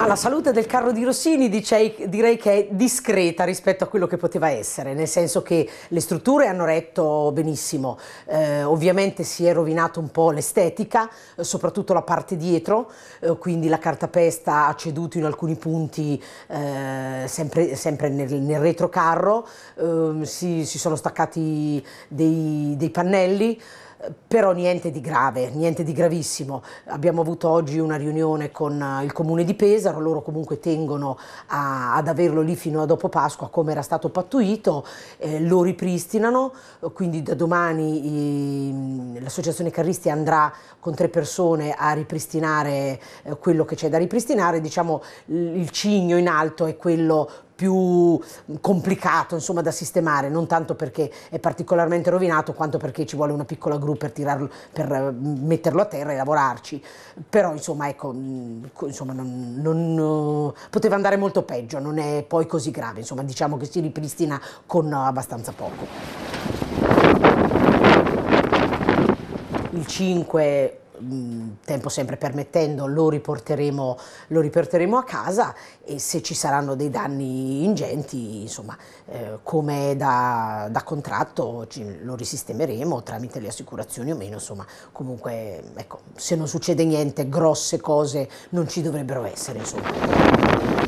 Ma la salute del carro di Rossini dicei, direi che è discreta rispetto a quello che poteva essere, nel senso che le strutture hanno retto benissimo, eh, ovviamente si è rovinato un po' l'estetica, eh, soprattutto la parte dietro, eh, quindi la cartapesta ha ceduto in alcuni punti eh, sempre, sempre, nel, nel retrocarro, ehm, si, si, sono staccati dei, dei pannelli, però niente di grave, niente di gravissimo. Abbiamo avuto oggi una riunione con eh, il comune di Pesaro, loro comunque tengono a, ad averlo lì fino a dopo Pasqua come era stato pattuito, eh, lo ripristinano, quindi da domani l'associazione Carristi andrà con tre persone a ripristinare eh, quello che c'è da ripristinare, diciamo il cigno in alto è quello più mm, complicato insomma, da sistemare, non tanto perché è particolarmente rovinato quanto perché ci vuole una piccola gru per, tirarlo, per eh, metterlo a terra e lavorarci. Però insomma, ecco, mm, insomma, non, non, poteva andare molto peggio, non è poi così grave, insomma, diciamo che si ripristina con eh, abbastanza poco. Il 5 tempo sempre permettendo, lo riporteremo, lo riporteremo, a casa e se ci saranno dei danni ingenti, insomma, eh, come da, da contratto ci, lo risistemeremo tramite le assicurazioni o meno, insomma, comunque, ecco, se non succede niente, grosse cose non ci dovrebbero essere, insomma.